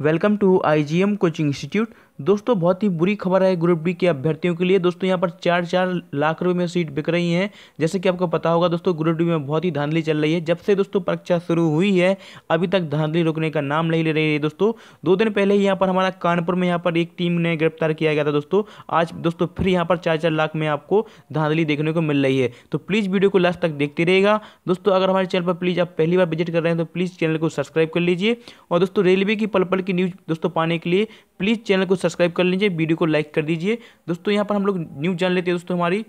Welcome to IGM Coaching Institute. दोस्तों बहुत ही बुरी खबर है ग्रुप डी के अभ्यर्थियों के लिए दोस्तों यहाँ पर चार चार लाख रुपए में सीट बिक रही हैं जैसे कि आपको पता होगा दोस्तों ग्रुप डी में बहुत ही धांधली चल रही है जब से दोस्तों परीक्षा शुरू हुई है अभी तक धांधली रुकने का नाम नहीं ले रही है दोस्तों दो दिन पहले ही यहाँ पर हमारा कानपुर में यहाँ पर एक टीम ने गिरफ्तार किया गया था दोस्तों आज दोस्तों फिर यहाँ पर चार चार लाख में आपको धांधली देखने को मिल रही है तो प्लीज़ वीडियो को लास्ट तक देखते रहेगा दोस्तों अगर हमारे चैनल पर प्लीज़ आप पहली बार विजिट कर रहे हैं तो प्लीज़ चैनल को सब्सक्राइब कर लीजिए और दोस्तों रेलवे की पल पल की न्यूज़ दोस्तों पाने के लिए प्लीज़ चैनल को सब्सक्राइब कर लीजिए वीडियो को लाइक कर दीजिए दोस्तों यहाँ पर हम लोग न्यूज़ जान लेते हैं दोस्तों हमारी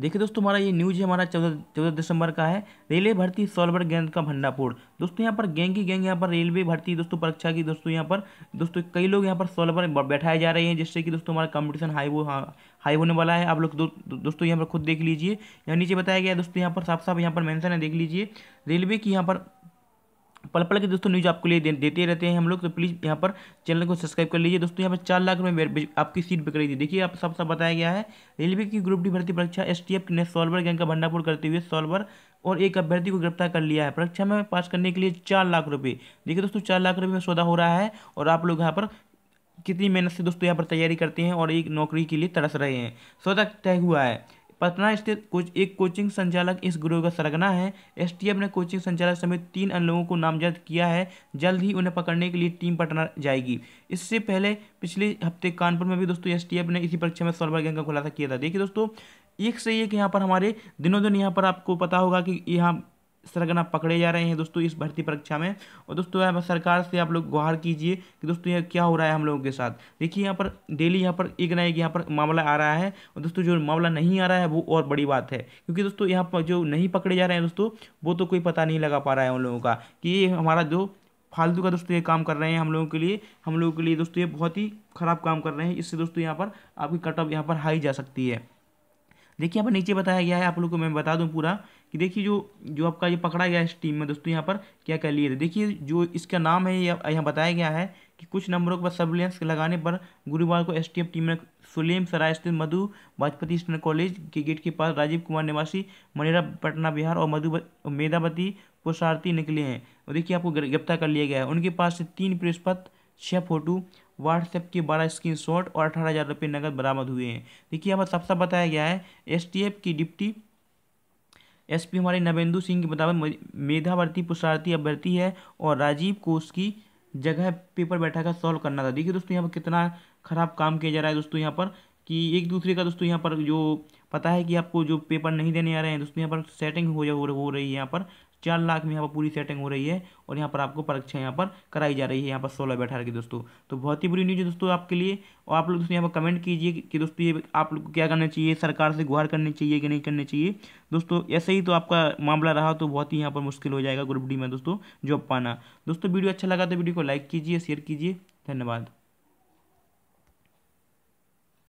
देखिए दोस्तों हमारा ये न्यूज है हमारा चौदह चौदह दिसंबर का है रेलवे भर्ती सॉल्वर गैंग का भंडापुर दोस्तों यहाँ पर गैंग की गैंग यहाँ पर रेलवे भर्ती दोस्तों परीक्षा की दोस्तों यहाँ पर दोस्तों कई लोग यहाँ पर सॉल्वर बैठाए जा रहे हैं जिससे कि दोस्तों हमारा कंपटीशन हाई वो हाई होने वाला है आप लोग दो, दो, दोस्तों यहाँ पर खुद देख लीजिए यहाँ नीचे बताया गया दोस्तों यहाँ पर साफ साफ यहाँ पर मैंसन है देख लीजिए रेलवे की यहाँ पर पल पल के दोस्तों न्यूज़ आपको लिए दे, देते रहते हैं हम लोग तो प्लीज़ यहाँ पर चैनल को सब्सक्राइब कर लीजिए दोस्तों यहाँ पर चार लाख रुपये आपकी सीट बिक रही थी देखिए आप सब सब बताया गया है रेलवे की ग्रुप डी भर्ती परीक्षा एस टी एफ ने सॉल्वर गैंग का भंडापुर करते हुए सॉल्वर और एक अभ्यर्थी को गिरफ्तार कर लिया है परीक्षा में पास करने के लिए चार लाख रुपये देखिए दोस्तों चार लाख रुपये में सौदा हो रहा है और आप लोग यहाँ पर कितनी मेहनत से दोस्तों यहाँ पर तैयारी करते हैं और एक नौकरी के लिए तरस रहे हैं सौदा तय हुआ है पटना स्थित कुछ एक कोचिंग संचालक इस गुरु का सरगना है एसटीएफ ने कोचिंग संचालक समेत तीन अन्य लोगों को नामजद किया है जल्द ही उन्हें पकड़ने के लिए टीम पटना जाएगी इससे पहले पिछले हफ्ते कानपुर में भी दोस्तों एसटीएफ ने इसी परीक्षा में सोलबर गैंग का खुलासा किया था देखिए दोस्तों एक से एक यहाँ पर हमारे दिनों दिन यहाँ पर आपको पता होगा कि यहाँ सरगना पकड़े जा रहे हैं दोस्तों इस भर्ती परीक्षा में और दोस्तों यहाँ पर सरकार से आप लोग गुहार कीजिए कि दोस्तों यह क्या हो रहा है हम लोगों के साथ देखिए यहाँ पर डेली यहाँ पर एक ना एक यहाँ पर मामला आ रहा है और दोस्तों जो मामला नहीं आ रहा है वो और बड़ी बात है क्योंकि दोस्तों यहाँ पर जो नहीं पकड़े जा रहे हैं दोस्तों वो तो कोई पता नहीं लगा पा रहा है उन लोगों का कि ये हमारा जो फालतू का दोस्तों ये काम कर रहे हैं हम लोगों के लिए हम लोगों के लिए दोस्तों ये बहुत ही खराब काम कर रहे हैं इससे दोस्तों यहाँ पर आपकी कट ऑफ यहाँ पर हाई जा सकती है देखिए यहाँ पर नीचे बताया गया है आप लोग को मैं बता दूँ पूरा कि देखिए जो जो आपका ये पकड़ा गया है इस टीम में दोस्तों यहाँ पर क्या कर लिए थे देखिए जो इसका नाम है यहाँ बताया गया है कि कुछ नंबरों पर सर्विलेंस लगाने पर गुरुवार को एसटीएफ टीम ने सुलेम सराय स्थित मधु बाजपति कॉलेज के गेट के पास राजीव कुमार निवासी मनेरा पटना बिहार और मधु मेधावती शारती निकले हैं और देखिए आपको गिरफ्तार कर लिया गया है उनके पास से तीन प्रेस पत्र छः फोटो व्हाट्सएप के बारह स्क्रीन शॉट और अठारह हज़ार रुपये नकद बरामद हुए हैं देखिए यहाँ पर सबसे बताया गया है एसटीएफ की डिप्टी एसपी हमारे नवेंदु सिंह के मुताबिक मेधावर्ती पुरुषार्थी अभ्यर्थी है और राजीव को उसकी जगह पेपर बैठा कर सॉल्व करना था देखिए दोस्तों यहाँ पर कितना खराब काम किया जा रहा है दोस्तों यहाँ पर कि एक दूसरे का दोस्तों यहाँ पर जो पता है कि आपको जो पेपर नहीं देने आ रहे हैं दोस्तों यहाँ पर सेटिंग हो हो रही है यहाँ पर चार लाख में यहाँ पर पूरी सेटिंग हो रही है और यहाँ पर आपको परीक्षा यहाँ पर कराई जा रही है यहाँ पर सोलह बैठा रखी दोस्तों तो बहुत ही बुरी न्यूज़ है दोस्तों आपके लिए और आप लोग दोस्तों यहाँ पर कमेंट कीजिए कि दोस्तों ये आप लोग को क्या करना चाहिए सरकार से गुहार करनी चाहिए कि नहीं करनी चाहिए दोस्तों ऐसे ही तो आपका मामला रहा तो बहुत ही यहाँ पर मुश्किल हो जाएगा ग्रुप डी में दोस्तों जॉब पाना दोस्तों वीडियो अच्छा लगा तो वीडियो को लाइक कीजिए शेयर कीजिए धन्यवाद